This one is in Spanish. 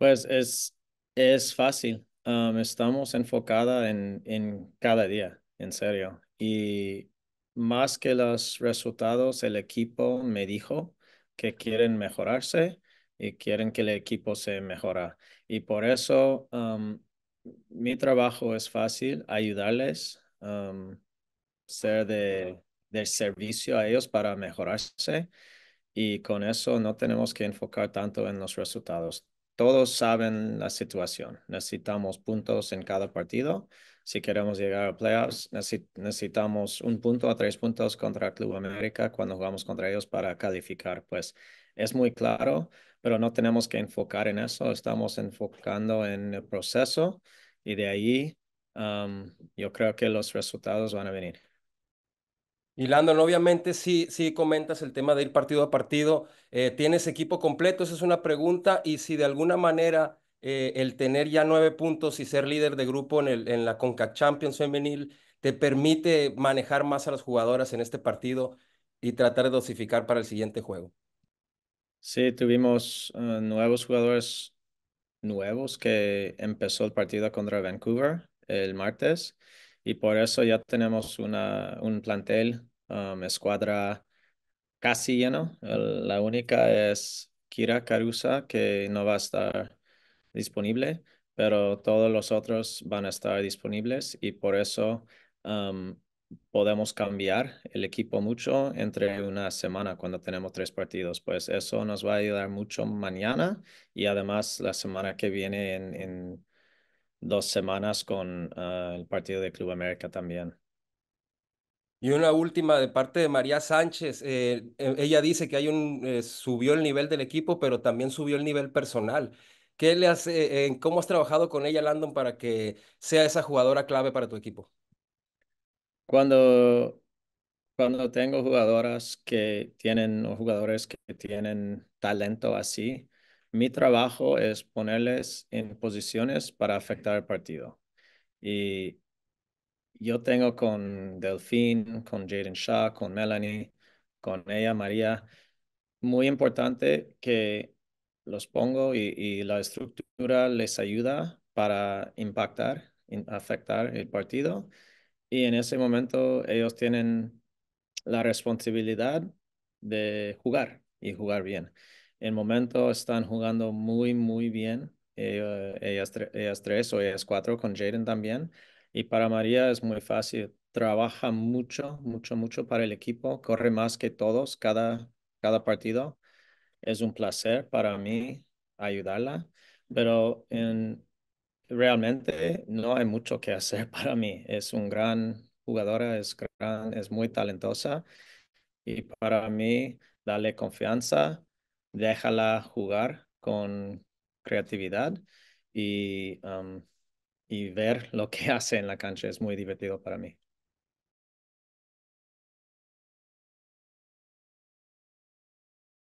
Pues es, fácil. estamos enfocada en, cada día, en serio. Y más que los resultados, el equipo me dijo que quieren mejorarse y quieren que el equipo se mejora. Y por eso mi trabajo es fácil, ayudarles, ser de, de, servicio a ellos para mejorarse. Y con eso no tenemos que enfocar tanto en los resultados todos saben la situación. Necesitamos puntos en cada partido. Si queremos llegar a playoffs, necesitamos un punto a tres puntos contra Club América cuando jugamos contra ellos para calificar. Pues es muy claro, pero no tenemos que enfocar en eso. Estamos enfocando en el proceso y de ahí yo creo que los resultados van a venir. Y Landon, obviamente sí, sí comentas el tema de ir partido a partido. Eh, ¿Tienes equipo completo? Esa es una pregunta. Y si de alguna manera eh, el tener ya nueve puntos y ser líder de grupo en, el, en la conca Champions femenil te permite manejar más a las jugadoras en este partido y tratar de dosificar para el siguiente juego. Sí, tuvimos ah, nuevos jugadores nuevos que empezó el partido contra Vancouver el martes y por eso ya tenemos una, un plantel Um, escuadra casi lleno. la única es Kira Carusa, que no va a estar disponible, pero todos los otros van a estar disponibles y por eso um, podemos cambiar el equipo mucho entre una semana cuando tenemos tres partidos. Pues eso nos va a ayudar mucho mañana y además la semana que viene en, dos semanas con uh, el partido de Club América también. Y una última de parte de María Sánchez. Eh, eh, ella dice que hay un, eh, subió el nivel del equipo, pero también subió el nivel personal. ¿Qué le hace? ¿Cómo has trabajado con ella, Landon, para que sea esa jugadora clave para tu equipo? Cuando, cuando tengo jugadoras que tienen jugadores que tienen talento así, mi trabajo es ponerles en posiciones para afectar el partido. Y yo tengo con Delfín, con Jaden Shaw, con Melanie, con ella, María, muy importante que los pongo y, la estructura les ayuda para impactar, afectar el partido. Y en ese momento ellos tienen la responsabilidad de jugar y jugar bien. En el momento están jugando muy, muy bien. Eh, ellas tres o ellas cuatro con Jaden también y para María es muy fácil. Trabaja mucho, mucho, mucho para el equipo. Corre más que todos cada, cada partido. Es un placer para mí ayudarla, pero en, realmente no hay mucho que hacer para mí. Es un gran jugadora, es, gran, es muy talentosa y para mí darle confianza, déjala jugar con creatividad y y ver lo que hace en la cancha es muy divertido para mí.